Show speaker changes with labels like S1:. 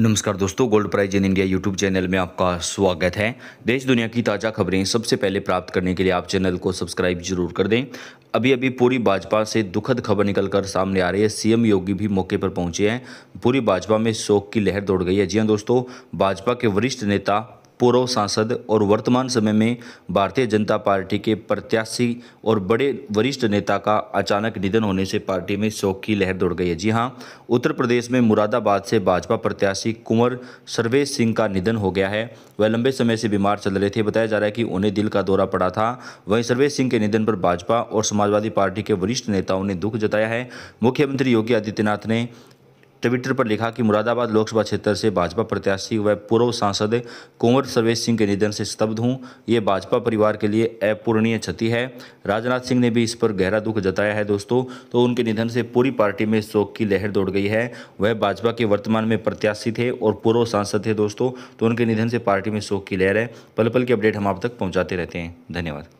S1: नमस्कार दोस्तों gold prize in India YouTube channel में आपका स्वागत है देश दुनिया की ताज़ा खबरें सबसे पहले प्राप्त करने के लिए आप चैनल को सब्सक्राइब जरूर कर दें अभी अभी पूरी भाजपा से दुखद खबर निकलकर सामने आ रही है सीएम योगी भी मौके पर पहुंचे हैं पूरी भाजपा में शोक की लहर दौड़ गई है जी हाँ दोस्तों भाजपा के वरिष्ठ नेता पूर्व सांसद और वर्तमान समय में भारतीय जनता पार्टी के प्रत्याशी और बड़े वरिष्ठ नेता का अचानक निधन होने से पार्टी में शोक की लहर दौड़ गई है जी हाँ उत्तर प्रदेश में मुरादाबाद से भाजपा प्रत्याशी कुंवर सर्वेश सिंह का निधन हो गया है वह लंबे समय से बीमार चल रहे थे बताया जा रहा है कि उन्हें दिल का दौरा पड़ा था वहीं सर्वेश सिंह के निधन पर भाजपा और समाजवादी पार्टी के वरिष्ठ नेताओं ने दुख जताया है मुख्यमंत्री योगी आदित्यनाथ ने ट्विटर पर लिखा कि मुरादाबाद लोकसभा क्षेत्र से भाजपा प्रत्याशी व पूर्व सांसद कुंवर सर्वेश सिंह के निधन से स्तब्ध हूँ ये भाजपा परिवार के लिए अपूर्णीय क्षति है राजनाथ सिंह ने भी इस पर गहरा दुख जताया है दोस्तों तो उनके निधन से पूरी पार्टी में शोक की लहर दौड़ गई है वह भाजपा के वर्तमान में प्रत्याशी थे और पूर्व सांसद थे दोस्तों तो उनके निधन से पार्टी में शोक की लहर है पल पल की अपडेट हम आप तक पहुँचाते रहते हैं धन्यवाद